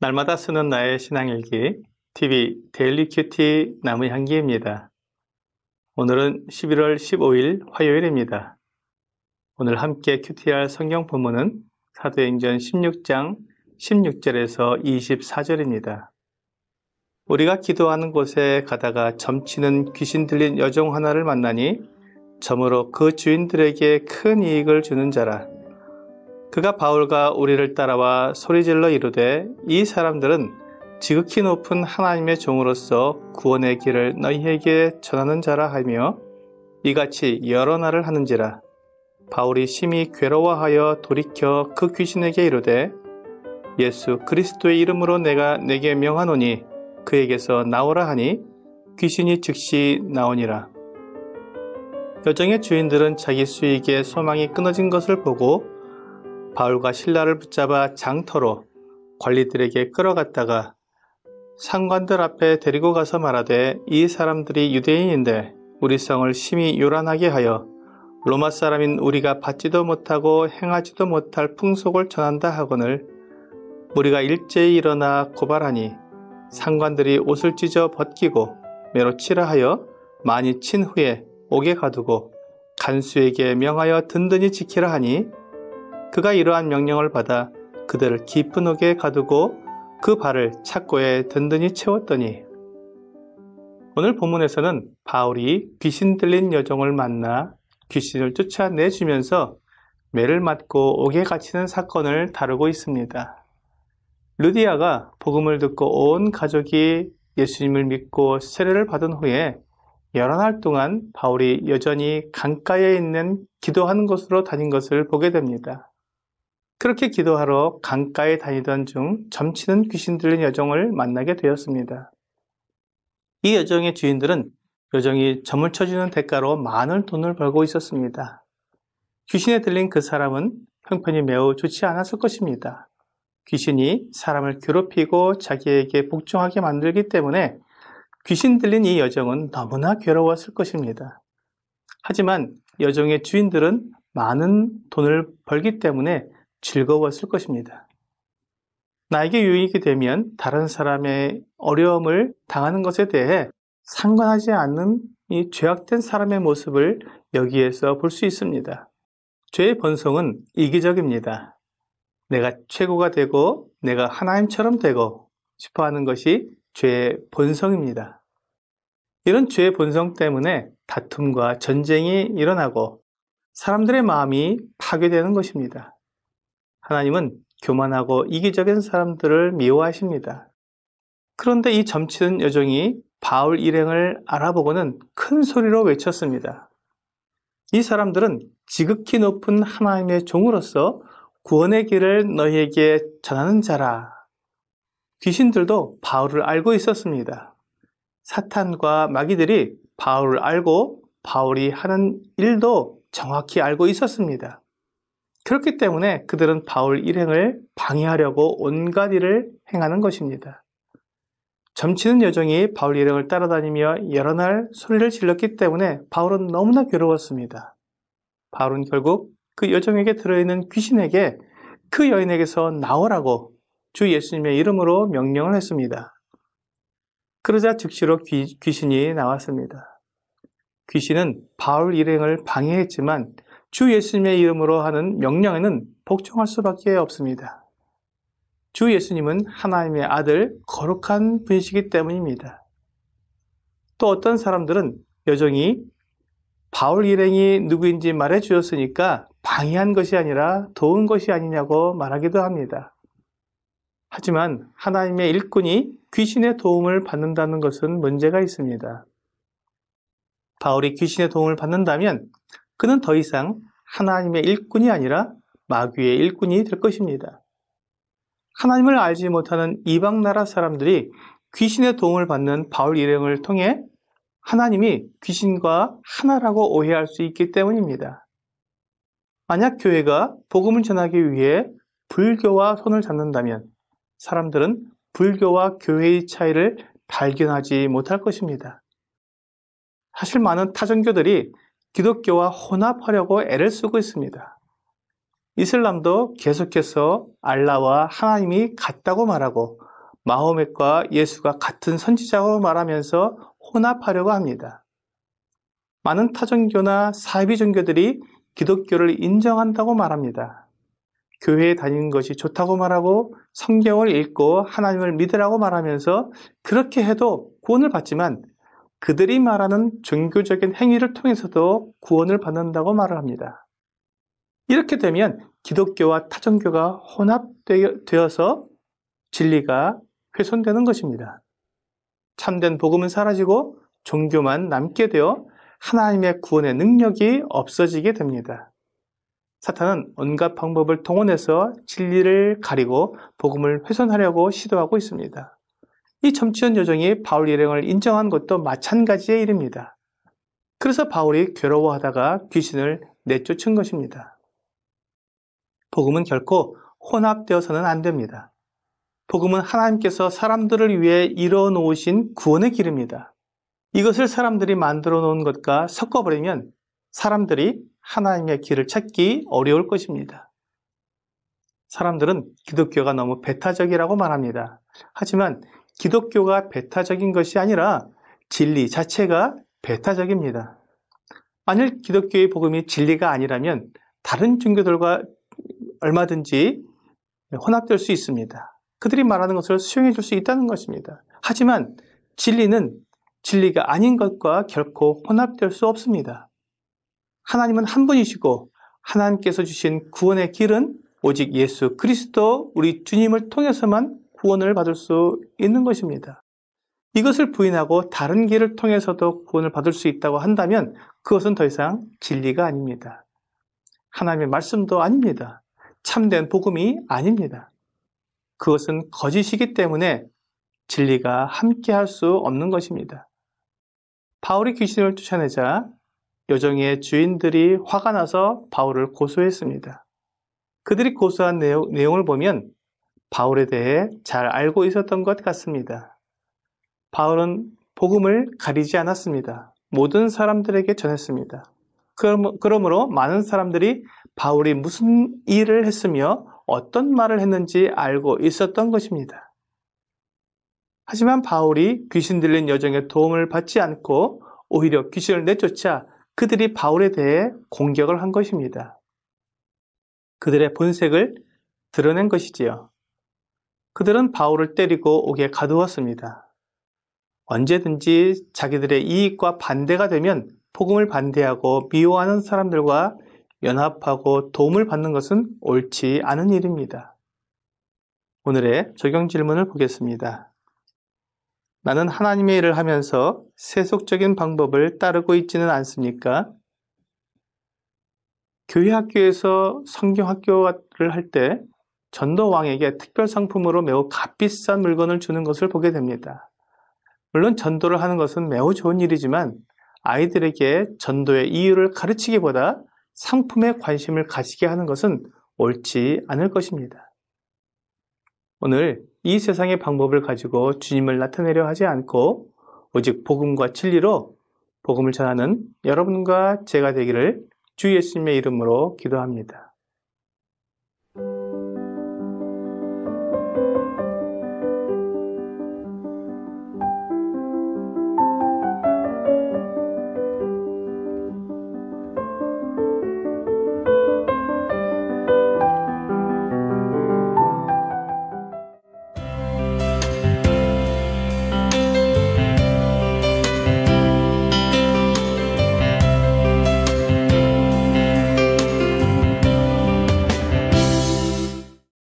날마다 쓰는 나의 신앙일기 TV 데일리 큐티 나무 향기입니다. 오늘은 11월 15일 화요일입니다. 오늘 함께 큐티할 성경 본문은 사도행전 16장 16절에서 24절입니다. 우리가 기도하는 곳에 가다가 점치는 귀신 들린 여종 하나를 만나니 점으로 그 주인들에게 큰 이익을 주는 자라 그가 바울과 우리를 따라와 소리질러 이르되 이 사람들은 지극히 높은 하나님의 종으로서 구원의 길을 너희에게 전하는 자라 하며 이같이 여러 날을 하는지라 바울이 심히 괴로워하여 돌이켜 그 귀신에게 이르되 예수 그리스도의 이름으로 내가 내게 명하노니 그에게서 나오라 하니 귀신이 즉시 나오니라 여정의 주인들은 자기 수익에 소망이 끊어진 것을 보고 바울과 신라를 붙잡아 장터로 관리들에게 끌어갔다가 상관들 앞에 데리고 가서 말하되 이 사람들이 유대인인데 우리 성을 심히 요란하게 하여 로마 사람인 우리가 받지도 못하고 행하지도 못할 풍속을 전한다 하거늘 우리가 일제히 일어나 고발하니 상관들이 옷을 찢어 벗기고 매로 치라 하여 많이 친 후에 옥에 가두고 간수에게 명하여 든든히 지키라 하니 그가 이러한 명령을 받아 그들을 깊은 옥에 가두고 그 발을 착고에 든든히 채웠더니 오늘 본문에서는 바울이 귀신 들린 여종을 만나 귀신을 쫓아내주면서 매를 맞고 옥에 갇히는 사건을 다루고 있습니다. 루디아가 복음을 듣고 온 가족이 예수님을 믿고 세례를 받은 후에 여러 날 동안 바울이 여전히 강가에 있는 기도하는 곳으로 다닌 것을 보게 됩니다. 그렇게 기도하러 강가에 다니던 중 점치는 귀신 들린 여정을 만나게 되었습니다. 이 여정의 주인들은 여정이 점을 쳐주는 대가로 많은 돈을 벌고 있었습니다. 귀신에 들린 그 사람은 형편이 매우 좋지 않았을 것입니다. 귀신이 사람을 괴롭히고 자기에게 복종하게 만들기 때문에 귀신 들린 이 여정은 너무나 괴로웠을 것입니다. 하지만 여정의 주인들은 많은 돈을 벌기 때문에 즐거웠을 것입니다. 나에게 유익이 되면 다른 사람의 어려움을 당하는 것에 대해 상관하지 않는 이 죄악된 사람의 모습을 여기에서 볼 수 있습니다. 죄의 본성은 이기적입니다. 내가 최고가 되고 내가 하나님처럼 되고 싶어 하는 것이 죄의 본성입니다. 이런 죄의 본성 때문에 다툼과 전쟁이 일어나고 사람들의 마음이 파괴되는 것입니다. 하나님은 교만하고 이기적인 사람들을 미워하십니다. 그런데 이 점치는 여종이 바울 일행을 알아보고는 큰 소리로 외쳤습니다. 이 사람들은 지극히 높은 하나님의 종으로서 구원의 길을 너희에게 전하는 자라. 귀신들도 바울을 알고 있었습니다. 사탄과 마귀들이 바울을 알고 바울이 하는 일도 정확히 알고 있었습니다. 그렇기 때문에 그들은 바울 일행을 방해하려고 온갖 일을 행하는 것입니다. 점치는 여종이 바울 일행을 따라다니며 여러 날 소리를 질렀기 때문에 바울은 너무나 괴로웠습니다. 바울은 결국 그 여종에게 들어있는 귀신에게 그 여인에게서 나오라고 주 예수님의 이름으로 명령을 했습니다. 그러자 즉시로 귀, 귀신이 나왔습니다. 귀신은 바울 일행을 방해했지만 주 예수님의 이름으로 하는 명령에는 복종할 수밖에 없습니다. 주 예수님은 하나님의 아들, 거룩한 분이시기 때문입니다. 또 어떤 사람들은 여전히 바울 일행이 누구인지 말해 주었으니까 방해한 것이 아니라 도운 것이 아니냐고 말하기도 합니다. 하지만 하나님의 일꾼이 귀신의 도움을 받는다는 것은 문제가 있습니다. 바울이 귀신의 도움을 받는다면 그는 더 이상 하나님의 일꾼이 아니라 마귀의 일꾼이 될 것입니다. 하나님을 알지 못하는 이방 나라 사람들이 귀신의 도움을 받는 바울 일행을 통해 하나님이 귀신과 하나라고 오해할 수 있기 때문입니다. 만약 교회가 복음을 전하기 위해 불교와 손을 잡는다면 사람들은 불교와 교회의 차이를 발견하지 못할 것입니다. 사실 많은 타종교들이 기독교와 혼합하려고 애를 쓰고 있습니다. 이슬람도 계속해서 알라와 하나님이 같다고 말하고 마호 m 과 예수가 같은 선지자고 말하면서 혼합하려고 합니다. 많은 타종교나 사비 종교들이 기독교를 인정한다고 말합니다. 교회에 다니는 것이 좋다고 말하고 성경을 읽고 하나님을 믿으라고 말하면서 그렇게 해도 구원을 받지만 그들이 말하는 종교적인 행위를 통해서도 구원을 받는다고 말을 합니다. 이렇게 되면 기독교와 타종교가 혼합되어서 진리가 훼손되는 것입니다. 참된 복음은 사라지고 종교만 남게 되어 하나님의 구원의 능력이 없어지게 됩니다. 사탄은 온갖 방법을 동원해서 진리를 가리고 복음을 훼손하려고 시도하고 있습니다. 이청취는요정이 바울 예령을 인정한 것도 마찬가지의 일입니다. 그래서 바울이 괴로워하다가 귀신을 내쫓은 것입니다. 복음은 결코 혼합되어서는 안 됩니다. 복음은 하나님께서 사람들을 위해 이뤄 놓으신 구원의 길입니다. 이것을 사람들이 만들어 놓은 것과 섞어버리면 사람들이 하나님의 길을 찾기 어려울 것입니다. 사람들은 기독교가 너무 배타적이라고 말합니다. 하지만 기독교가 배타적인 것이 아니라 진리 자체가 배타적입니다. 만일 기독교의 복음이 진리가 아니라면 다른 종교들과 얼마든지 혼합될 수 있습니다. 그들이 말하는 것을 수용해 줄 수 있다는 것입니다. 하지만 진리는 진리가 아닌 것과 결코 혼합될 수 없습니다. 하나님은 한 분이시고 하나님께서 주신 구원의 길은 오직 예수 그리스도 우리 주님을 통해서만 구원을 받을 수 있는 것입니다. 이것을 부인하고 다른 길을 통해서도 구원을 받을 수 있다고 한다면 그것은 더 이상 진리가 아닙니다. 하나님의 말씀도 아닙니다. 참된 복음이 아닙니다. 그것은 거짓이기 때문에 진리가 함께 할수 없는 것입니다. 바울이 귀신을 쫓아내자 여정의 주인들이 화가 나서 바울을 고소했습니다. 그들이 고소한 내용, 내용을 보면 바울에 대해 잘 알고 있었던 것 같습니다. 바울은 복음을 가리지 않았습니다. 모든 사람들에게 전했습니다. 그러므로 많은 사람들이 바울이 무슨 일을 했으며 어떤 말을 했는지 알고 있었던 것입니다. 하지만 바울이 귀신 들린 여정에 도움을 받지 않고 오히려 귀신을 내쫓아 그들이 바울에 대해 공격을 한 것입니다. 그들의 본색을 드러낸 것이지요. 그들은 바울을 때리고 옥에 가두었습니다. 언제든지 자기들의 이익과 반대가 되면 복음을 반대하고 미워하는 사람들과 연합하고 도움을 받는 것은 옳지 않은 일입니다. 오늘의 적용 질문을 보겠습니다. 나는 하나님의 일을 하면서 세속적인 방법을 따르고 있지는 않습니까? 교회 학교에서 성경 학교를 할때 전도왕에게 특별 상품으로 매우 값비싼 물건을 주는 것을 보게 됩니다. 물론 전도를 하는 것은 매우 좋은 일이지만 아이들에게 전도의 이유를 가르치기보다 상품에 관심을 가지게 하는 것은 옳지 않을 것입니다. 오늘 이 세상의 방법을 가지고 주님을 나타내려 하지 않고 오직 복음과 진리로 복음을 전하는 여러분과 제가 되기를 주 예수님의 이름으로 기도합니다.